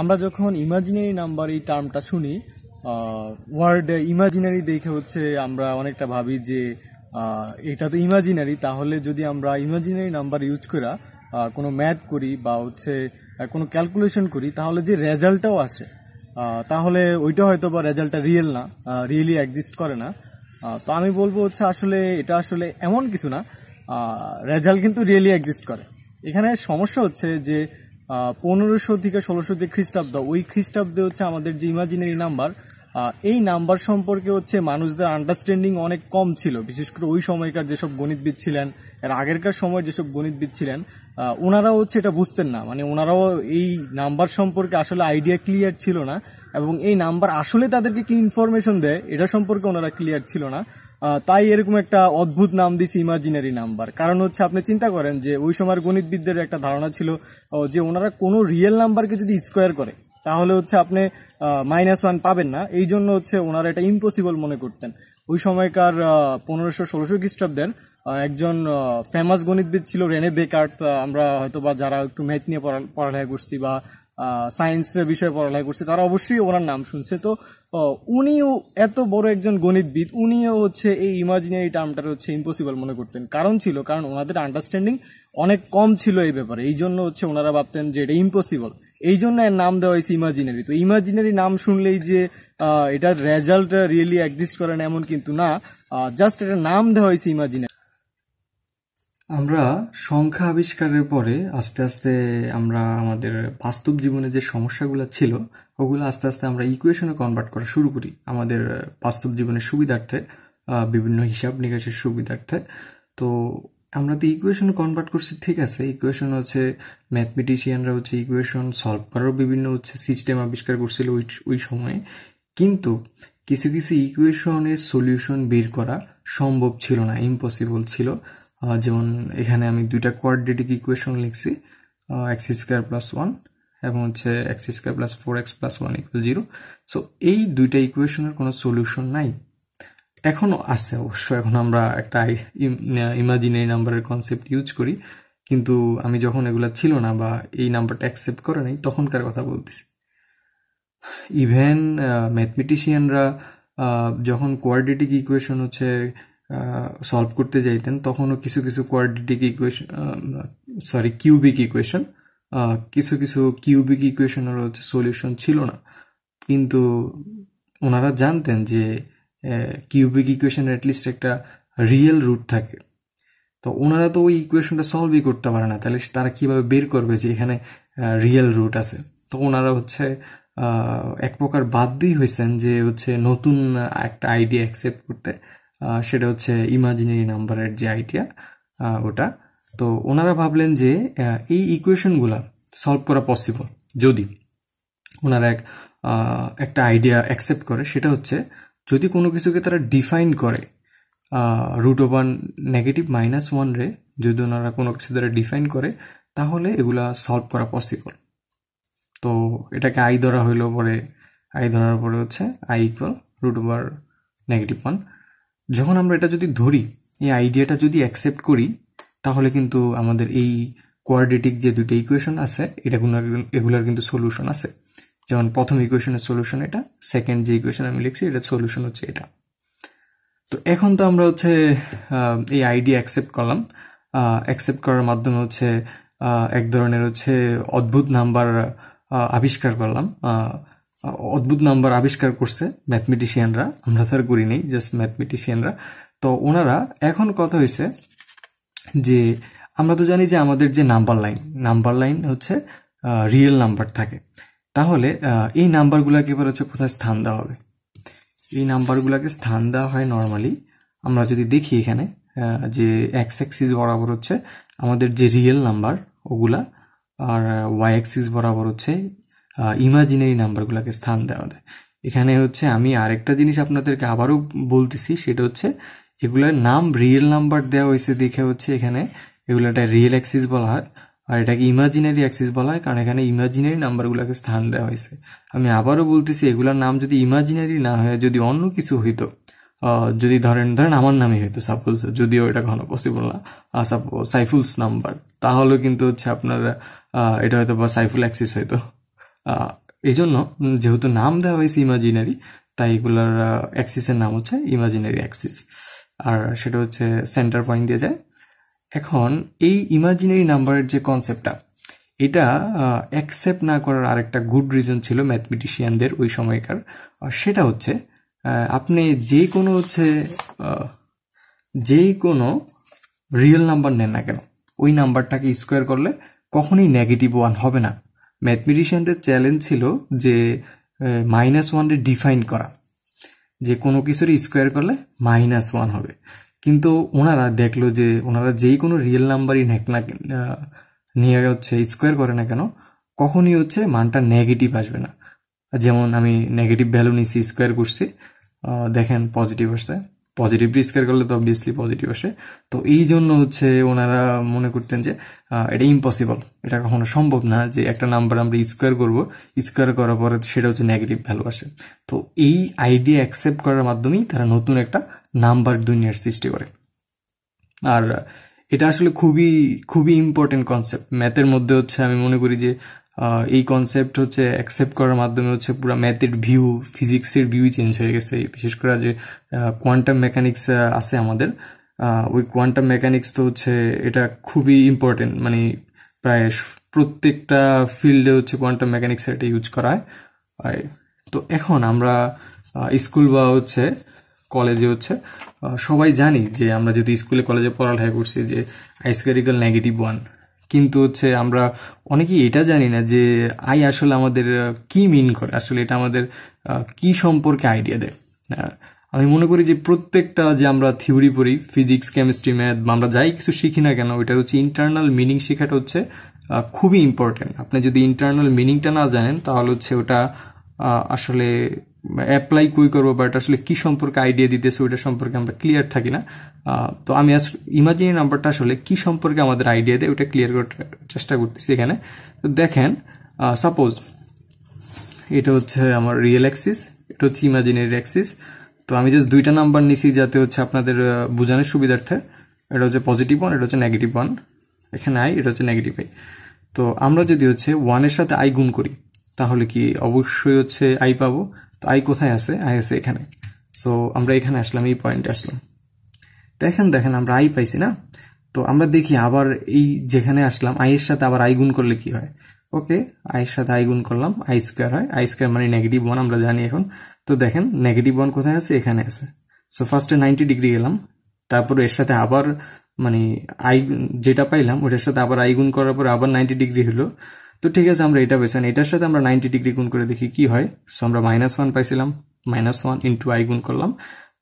আমরা যখন imaginary number এই টার্মটা শুনি ওয়ার্ড ইমাজিনারি দেখে হচ্ছে আমরা অনেকটা ভাবি যে এটা তো ইমাজিনারি তাহলে যদি আমরা ইমাজিনারি নাম্বার ইউজ করা কোনো ম্যাথ করি বা হচ্ছে কোনো ক্যালকুলেশন করি তাহলে যে রেজাল্টটাও আসে তাহলে ওইটা হয়তো বা রেজাল্টটা রিয়েল না রিয়েলি এক্সিস্ট করে না তো আমি বলবো হচ্ছে আসলে এটা আসলে এমন কিছু না রেজাল্ট কিন্তু রিয়েলি এক্সিস্ট করে এখানে সমস্যা হচ্ছে যে পনেরোশো থেকে ষোলোশো যে খ্রিস্টাব্দ ওই খ্রিস্টাব্দে হচ্ছে আমাদের যে ইমাজিনারি নাম্বার এই নাম্বার সম্পর্কে হচ্ছে মানুষদের আন্ডারস্ট্যান্ডিং অনেক কম ছিল বিশেষ করে ওই সময়কার যেসব গণিতবিদ ছিলেন এর আগেরকার সময় যেসব গণিতবিদ ছিলেন ওনারাও হচ্ছে এটা বুঝতেন না মানে ওনারাও এই নাম্বার সম্পর্কে আসলে আইডিয়া ক্লিয়ার ছিল না এবং এই নাম্বার আসলে তাদেরকে কি ইনফরমেশন দেয় এটা সম্পর্কে ওনারা ক্লিয়ার ছিল না তাই এরকম একটা অদ্ভুত নাম দিছি ইমাজিনারি নাম্বার কারণ হচ্ছে আপনি চিন্তা করেন যে ওই সময়ের গণিতবিদদের একটা ধারণা ছিল যে ওনারা কোনো রিয়েল নাম্বারকে যদি স্কোয়ার করে তাহলে হচ্ছে আপনি মাইনাস ওয়ান পাবেন না এই জন্য হচ্ছে ওনারা এটা ইম্পসিবল মনে করতেন ওই সময়কার পনেরোশো ষোলোশো খ্রিস্টাব্দের একজন ফেমাস গণিতবিদ ছিল রেনে বেকার্ট আমরা হয়তো বা যারা একটু ম্যাথ নিয়ে পড়ালেখা করছি বা সায়েন্স বিষয়ে পড়ালেখা করছে তারা অবশ্যই ওনার নাম শুনছে তো উনিও এত বড় একজন গণিতবিদ উনিও হচ্ছে এই ইমাজিনারি টার্মটার হচ্ছে ইম্পসিবল মনে করতেন কারণ ছিল কারণ ওনাদের আন্ডারস্ট্যান্ডিং অনেক কম ছিল এই ব্যাপারে এই জন্য হচ্ছে ওনারা ভাবতেন যে এটা ইম্পসিবল এই জন্য এর নাম দেওয়া হয়েছে ইমাজিনারি তো ইমাজিনারি নাম শুনলেই যে এটার রেজাল্ট রিয়েলি এক্সিস্ট করেন এমন কিন্তু না জাস্ট এটা নাম দেওয়া হয়েছে ইমাজিনারি আমরা সংখ্যা আবিষ্কারের পরে আস্তে আস্তে আমরা আমাদের বাস্তব জীবনে যে সমস্যাগুলো ছিল ওগুলো আস্তে আস্তে আমরা ইকুয়েশনে কনভার্ট করা শুরু করি আমাদের বাস্তব জীবনের সুবিধার্থে বিভিন্ন হিসাব নিকাশের সুবিধার্থে তো আমরা তো ইকুয়েশনে কনভার্ট করছি ঠিক আছে ইকুয়েশন হচ্ছে ম্যাথমেটিশিয়ানরা হচ্ছে ইকুয়েশন সলভ করারও বিভিন্ন হচ্ছে সিস্টেম আবিষ্কার করছিল ওই ওই সময়ে কিন্তু কিছু কিছু ইকুয়েশনের সলিউশন বের করা সম্ভব ছিল না ইম্পসিবল ছিল যেমন এখানে আমি দুইটা কোয়াড্রেটিক ইকুয়েশন লিখছি এক্স স্কোয়ার প্লাস ওয়ান এবং হচ্ছে x square plus four x plus one equal zero so এই দুইটা ইকুয়েশনের কোনো সলিউশন নাই এখনও আছে অবশ্য এখন আমরা একটা ইমাজিনারি নাম্বারের কনসেপ্ট ইউজ করি কিন্তু আমি যখন এগুলা ছিল না বা এই নাম্বারটা অ্যাকসেপ্ট করে নাই তখনকার কথা বলতেছি ইভেন ম্যাথমেটিশিয়ানরা যখন কোয়ার্ডিটিক ইকুয়েশন হচ্ছে সলভ করতে যাইতেন তখনও কিছু কিছু quadratic equation sorry cubic equation কিছু কিছু কিউবিক ইকুয়েশনের হচ্ছে সলিউশন ছিল না কিন্তু ওনারা জানতেন যে কিউবিক ইকুয়েশনের অ্যাটলিস্ট একটা রিয়েল রুট থাকে তো ওনারা তো ওই ইকুয়েশনটা সলভই করতে পারে না তাহলে তারা কিভাবে বের করবে যে এখানে রিয়েল রুট আছে তো ওনারা হচ্ছে এক প্রকার বাধ্যই হয়েছেন যে হচ্ছে নতুন একটা আইডিয়া অ্যাকসেপ্ট করতে সেটা হচ্ছে ইমাজিনারি নাম্বারের যে আইডিয়া ওটা তো ওনারা ভাবলেন যে এই ইকুয়েশনগুলা সলভ করা পসিবল যদি ওনারা এক একটা আইডিয়া অ্যাকসেপ্ট করে সেটা হচ্ছে যদি কোনো কিছুকে তারা ডিফাইন করে root over negative minus one রে যদি ওনারা কোনো কিছু দ্বারা ডিফাইন করে তাহলে এগুলা সলভ করা পসিবল তো এটাকে আই ধরা হইলো পরে আই ধরার পরে হচ্ছে I equal root over negative one যখন আমরা এটা যদি ধরি এই আইডিয়াটা যদি অ্যাকসেপ্ট করি তাহলে কিন্তু আমাদের এই কোয়াড্রেটিক যে দুটো ইকুয়েশন আছে এটা এগুলোর কিন্তু সলিউশন আছে যেমন প্রথম ইকুয়েশনের সলিউশন এটা সেকেন্ড যে ইকুয়েশন আমি লিখছি এটার সলিউশন হচ্ছে এটা তো এখন তো আমরা হচ্ছে এই আইডিয়া অ্যাকসেপ্ট করলাম অ্যাকসেপ্ট করার মাধ্যমে হচ্ছে এক ধরনের হচ্ছে অদ্ভুত নাম্বার আবিষ্কার করলাম অদ্ভুত নাম্বার আবিষ্কার করছে ম্যাথমেটিশিয়ানরা আমরা তো আর করি নেই জাস্ট ম্যাথমেটিশিয়ানরা তো ওনারা এখন কথা হয়েছে যে আমরা তো জানি যে আমাদের যে নাম্বার লাইন নাম্বার লাইন হচ্ছে রিয়েল নাম্বার থাকে তাহলে এই নাম্বারগুলোকে এবার হচ্ছে কোথায় স্থান দেওয়া হবে এই নাম্বারগুলোকে স্থান দেওয়া হয় নর্মালি আমরা যদি দেখি এখানে যে এক্স অ্যাক্সিস বরাবর হচ্ছে আমাদের যে রিয়েল নাম্বার ওগুলা আর ওয়াই অ্যাক্সিস বরাবর হচ্ছে ইমাজিনারি নাম্বারগুলোকে স্থান দেওয়া দেয় এখানে হচ্ছে আমি আরেকটা জিনিস আপনাদেরকে আবারও বলতেছি সেটা হচ্ছে এগুলোর নাম রিয়েল নাম্বার দেওয়া হয়েছে দেখে হচ্ছে এখানে এগুলো একটা রিয়েল অ্যাক্সিস বলা হয় আর এটাকে ইমাজিনারি অ্যাক্সিস বলা হয় কারণ এখানে ইমাজিনারি নাম্বারগুলোকে স্থান দেওয়া হয়েছে আমি আবারও বলতেছি এগুলোর নাম যদি ইমাজিনারি না হয় যদি অন্য কিছু হইতো যদি ধরেন ধরেন আমার নামে হইতো সাপোজ যদিও এটা ঘন পসিবল না সাইফুলস নাম্বার তাহলেও কিন্তু হচ্ছে আপনার এটা হয়তো বা সাইফুল অ্যাক্সিস হয়তো এই জন্য যেহেতু নাম দেওয়া হয়েছে ইমাজিনারি তাই এগুলার অ্যাক্সিসের নাম হচ্ছে ইমাজিনারি অ্যাক্সিস আর সেটা হচ্ছে সেন্টার পয়েন্ট দিয়ে যায় এখন এই ইমাজিনারি নাম্বারের যে কনসেপ্টটা এটা অ্যাকসেপ্ট না করার আরেকটা গুড রিজন ছিল ম্যাথমেটিশিয়ানদের ওই সময়কার সেটা হচ্ছে আপনি যে কোনো হচ্ছে যে কোনো রিয়েল নাম্বার নেন না কেন ওই নাম্বারটাকে স্কোয়ার করলে কখনই নেগেটিভ ওয়ান হবে না ম্যাথমেটিশিয়ানদের চ্যালেঞ্জ ছিল যে মাইনাস ওয়ানে ডিফাইন করা যে কোনো কিছুরই স্কোয়ার করলে মাইনাস ওয়ান হবে কিন্তু ওনারা দেখলো যে ওনারা যেই কোনো রিয়েল নাম্বারই নেক না নিয়ে হচ্ছে স্কোয়ার করে না কেন কখনই হচ্ছে মানটা নেগেটিভ আসবে না যেমন আমি নেগেটিভ ভ্যালু নিয়েছি স্কোয়ার করছি দেখেন পজিটিভ আসছে পজিটিভ স্কেয়ার করলে তো অবভিয়াসলি পজিটিভ আসে তো এই জন্য হচ্ছে ওনারা মনে করতেন যে এটা ইম্পসিবল এটা কখনো সম্ভব না যে একটা নাম্বার আমরা স্কোয়ার করবো স্কোয়ার করার পরে সেটা হচ্ছে নেগেটিভ ভ্যালু আসে তো এই আইডিয়া অ্যাকসেপ্ট করার মাধ্যমেই তারা নতুন একটা নাম্বার দুনিয়ার সৃষ্টি করে আর এটা আসলে খুবই খুবই ইম্পর্টেন্ট কনসেপ্ট ম্যাথের মধ্যে হচ্ছে আমি মনে করি যে এই কনসেপ্ট হচ্ছে অ্যাকসেপ্ট করার মাধ্যমে হচ্ছে পুরো ম্যাথের ভিউ ফিজিক্সের ভিউই চেঞ্জ হয়ে গেছে বিশেষ করে যে কোয়ান্টাম মেকানিক্স আছে আমাদের ওই কোয়ান্টাম মেকানিক্স তো হচ্ছে এটা খুবই ইম্পর্টেন্ট মানে প্রায় প্রত্যেকটা ফিল্ডে হচ্ছে কোয়ান্টাম মেকানিক্স এটা ইউজ করা হয় তো এখন আমরা স্কুল বা হচ্ছে কলেজে হচ্ছে সবাই জানি যে আমরা যদি স্কুলে কলেজে পড়ালেখা করছি যে আইসকারিক্যাল নেগেটিভ ওয়ান কিন্তু হচ্ছে আমরা অনেকেই এটা জানি না যে আই আসলে আমাদের কি মিন করে আসলে এটা আমাদের কি সম্পর্কে আইডিয়া দেয় আমি মনে করি যে প্রত্যেকটা যে আমরা থিওরি পড়ি ফিজিক্স কেমিস্ট্রি ম্যাথ বা আমরা যাই কিছু শিখি না কেন ওইটার হচ্ছে ইন্টারনাল মিনিং শেখাটা হচ্ছে খুবই ইম্পর্টেন্ট আপনি যদি ইন্টারনাল মিনিংটা না জানেন তাহলে হচ্ছে ওটা আসলে অ্যাপ্লাই কই করবো বাট আসলে কি সম্পর্কে আইডিয়া দিতেছে ওইটা সম্পর্কে আমরা ক্লিয়ার থাকি না তো আমি আস ইমাজিনি নাম্বারটা আসলে কি সম্পর্কে আমাদের আইডিয়া দেয় ওইটা ক্লিয়ার করার চেষ্টা করতেছি এখানে তো দেখেন সাপোজ এটা হচ্ছে আমার রিয়েল অ্যাক্সিস এটা হচ্ছে ইমাজিনারি অ্যাক্সিস তো আমি জাস্ট দুইটা নাম্বার নিছি যাতে হচ্ছে আপনাদের বোঝানোর সুবিধার্থে এটা হচ্ছে পজিটিভ ওয়ান এটা হচ্ছে নেগেটিভ ওয়ান এখানে আই এটা হচ্ছে নেগেটিভ আই তো আমরা যদি হচ্ছে ওয়ানের সাথে আই গুণ করি তাহলে কি অবশ্যই হচ্ছে আই পাবো তো আই কোথায় আছে আই আছে এখানে সো আমরা এখানে আসলাম এই পয়েন্টে আসলাম দেখেন দেখেন আমরা আই পাইছি না তো আমরা দেখি আবার এই যেখানে আসলাম আইয়ের সাথে আবার আই গুণ করলে কি হয় ওকে আইয়ের সাথে আই গুণ করলাম আই স্কোয়ার হয় আই স্কোয়ার মানে নেগেটিভ ওয়ান আমরা জানি এখন তো দেখেন নেগেটিভ ওয়ান কোথায় আছে এখানে আছে সো ফার্স্টে নাইনটি ডিগ্রি গেলাম তারপর এর সাথে আবার মানে আই যেটা পাইলাম ওটার সাথে আবার আই গুণ করার পর আবার নাইনটি ডিগ্রি হলো তো ঠিক আছে আমরা এটা পেয়েছিলাম এটার সাথে আমরা নাইনটি ডিগ্রি গুণ করে দেখি কি হয় সো আমরা মাইনাস ওয়ান পাইছিলাম মাইনাস ওয়ান ইন্টু আই গুণ করলাম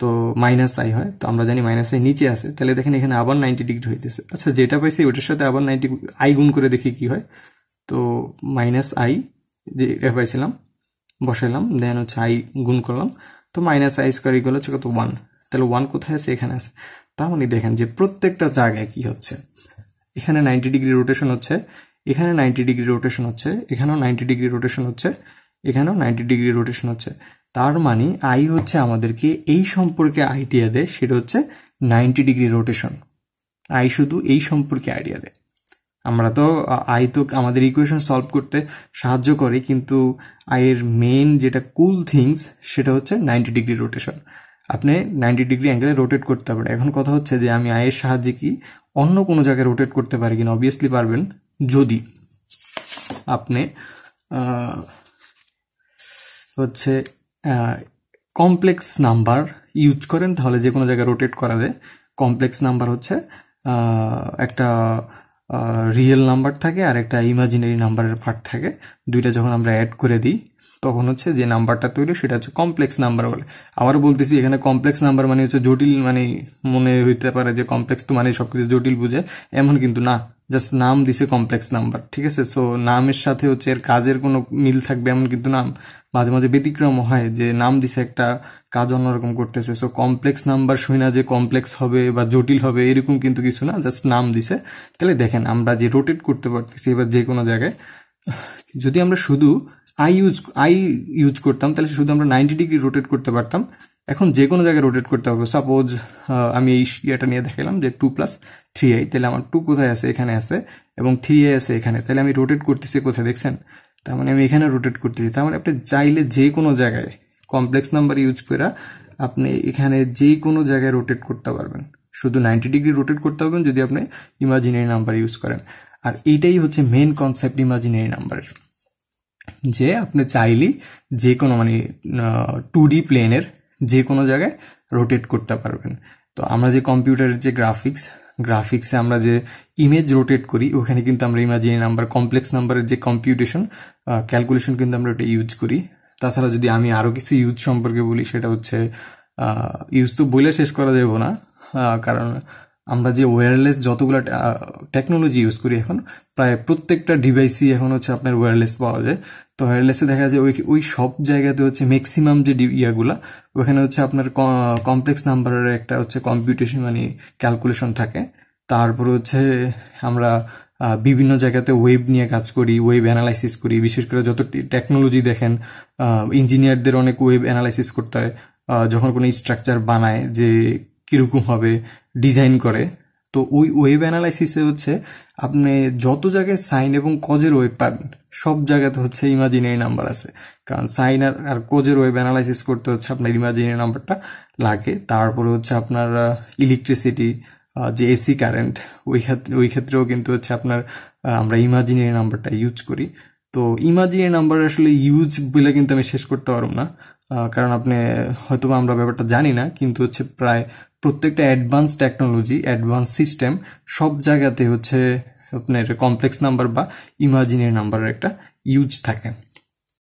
তো মাইনাস আই হয় তো আমরা জানি মাইনাস আই নিচে আছে তাহলে দেখেন এখানে আবার নাইনটি ডিগ্রি হইতেছে আচ্ছা যেটা পাইছি ওটার সাথে আবার নাইনটি আই গুণ করে দেখি কি হয় তো মাইনাস আই যে এটা পাইছিলাম বসাইলাম দেন হচ্ছে আই গুণ করলাম তো মাইনাস আই স্কোয়ার ইকুয়াল হচ্ছে কত ওয়ান তাহলে ওয়ান কোথায় আছে এখানে আছে তাহলে মানে দেখেন যে প্রত্যেকটা জায়গায় কি হচ্ছে এখানে নাইনটি ডিগ্রি রোটেশন হচ্ছে এখানে নাইনটি ডিগ্রি রোটেশন হচ্ছে এখানেও নাইনটি ডিগ্রি রোটেশন হচ্ছে এখানেও নাইনটি ডিগ্রি রোটেশন হচ্ছে তার মানে আই হচ্ছে আমাদেরকে এই সম্পর্কে আইডিয়া দেয় সেটা হচ্ছে নাইনটি ডিগ্রি রোটেশন আই শুধু এই সম্পর্কে আইডিয়া দেয় আমরা তো আই তো আমাদের ইকুয়েশন সলভ করতে সাহায্য করে কিন্তু আয়ের মেন যেটা কুল থিংস সেটা হচ্ছে নাইনটি ডিগ্রি রোটেশন আপনি নাইনটি ডিগ্রি অ্যাঙ্গেলে রোটেট করতে পারেন এখন কথা হচ্ছে যে আমি আয়ের সাহায্যে কি অন্য কোনো জায়গায় রোটেট করতে পারি কিনা অবভিয়াসলি পারবেন যদি আপনি হচ্ছে কমপ্লেক্স নাম্বার ইউজ করেন তাহলে যে কোনো জায়গায় রোটেট করা যায় কমপ্লেক্স নাম্বার হচ্ছে একটা রিয়েল নাম্বার থাকে আর একটা ইমাজিনারি নাম্বারের পার্ট থাকে দুইটা যখন আমরা অ্যাড করে দিই তখন হচ্ছে যে নাম্বারটা তৈরি সেটা হচ্ছে কমপ্লেক্স নাম্বার বলে আবার বলতেছি এখানে কমপ্লেক্স নাম্বার মানে হচ্ছে জটিল মানে মনে হইতে পারে যে কমপ্লেক্স তো মানে সব কিছু জটিল বুঝে এমন কিন্তু না জাস্ট নাম দিছে কমপ্লেক্স নাম্বার ঠিক আছে সো নামের সাথে হচ্ছে এর কাজের কোনো মিল থাকবে এমন কিন্তু নাম মাঝে মাঝে ব্যতিক্রম হয় যে নাম দিছে একটা কাজ অন্যরকম করতেছে সো কমপ্লেক্স নাম্বার শুই না যে কমপ্লেক্স হবে বা জটিল হবে এরকম কিন্তু কিছু না জাস্ট নাম দিছে তাহলে দেখেন আমরা যে রোটেট করতে পারতেছি এবার যে কোনো জায়গায় যদি আমরা শুধু আই ইউজ আই ইউজ করতাম তাহলে শুধু আমরা নাইনটি ডিগ্রি রোটেট করতে পারতাম এখন যে কোনো জায়গায় রোটেট করতে হবে সাপোজ আমি এই ইয়েটা নিয়ে দেখালাম যে টু প্লাস থ্রি আই তাহলে আমার টু কোথায় আছে এখানে আছে এবং থ্রি আই আছে এখানে তাহলে আমি রোটেট করতেছি কোথায় দেখছেন তার মানে আমি এখানে রোটেট করতেছি তার মানে আপনি চাইলে যে কোনো জায়গায় কমপ্লেক্স নাম্বার ইউজ করে আপনি এখানে যে কোনো জায়গায় রোটেট করতে পারবেন শুধু নাইনটি ডিগ্রি রোটেট করতে পারবেন যদি আপনি ইমাজিনারি নাম্বার ইউজ করেন আর এইটাই হচ্ছে মেন কনসেপ্ট ইমাজিনারি নাম্বারের যে আপনি চাইলেই যে কোনো মানে টু ডি প্লেনের যে কোনো জায়গায় রোটেট করতে পারবেন তো আমরা যে কম্পিউটারের যে গ্রাফিক্স গ্রাফিক্সে আমরা যে ইমেজ রোটেট করি ওখানে কিন্তু আমরা ইমাজিনি নাম্বার কমপ্লেক্স নাম্বারের যে কম্পিউটেশন ক্যালকুলেশন কিন্তু আমরা ওটা ইউজ করি তাছাড়া যদি আমি আরও কিছু ইউজ সম্পর্কে বলি সেটা হচ্ছে ইউজ তো বলে শেষ করা যাব না কারণ আমরা যে ওয়্যারলেস যতগুলো টেকনোলজি ইউজ করি এখন প্রায় প্রত্যেকটা ডিভাইসই এখন হচ্ছে আপনার ওয়্যারলেস পাওয়া যায় তো ওয়্যারলেসে দেখা যায় ওই ওই সব জায়গাতে হচ্ছে ম্যাক্সিমাম যে ইয়াগুলো ওখানে হচ্ছে আপনার কমপ্লেক্স নাম্বারের একটা হচ্ছে কম্পিউটেশন মানে ক্যালকুলেশন থাকে তারপর হচ্ছে আমরা বিভিন্ন জায়গাতে ওয়েব নিয়ে কাজ করি ওয়েব অ্যানালাইসিস করি বিশেষ করে যত টেকনোলজি দেখেন ইঞ্জিনিয়ারদের অনেক ওয়েব অ্যানালাইসিস করতে হয় যখন কোনো স্ট্রাকচার বানায় যে কীরকম হবে ডিজাইন করে তো ওই ওয়েব অ্যানালাইসিসে হচ্ছে আপনি যত জায়গায় সাইন এবং কজের ওয়েব পাবেন সব জায়গাতে হচ্ছে ইমাজিনারি নাম্বার আছে কারণ সাইন আর কোজের কজের ওয়েব অ্যানালাইসিস করতে হচ্ছে আপনার ইমাজিনারি নাম্বারটা লাগে তারপরে হচ্ছে আপনার ইলেকট্রিসিটি যে এসি কারেন্ট ওই ক্ষেত্রে ওই ক্ষেত্রেও কিন্তু হচ্ছে আপনার আমরা ইমাজিনারি নাম্বারটা ইউজ করি তো ইমাজিনারি নাম্বার আসলে ইউজ বলে কিন্তু আমি শেষ করতে পারব না কারণ আপনি হয়তো আমরা ব্যাপারটা জানি না কিন্তু হচ্ছে প্রায় প্রত্যেকটা অ্যাডভান্স টেকনোলজি অ্যাডভান্স সিস্টেম সব জায়গাতে হচ্ছে আপনার কমপ্লেক্স নাম্বার বা ইমাজিনের নাম্বারের একটা ইউজ থাকে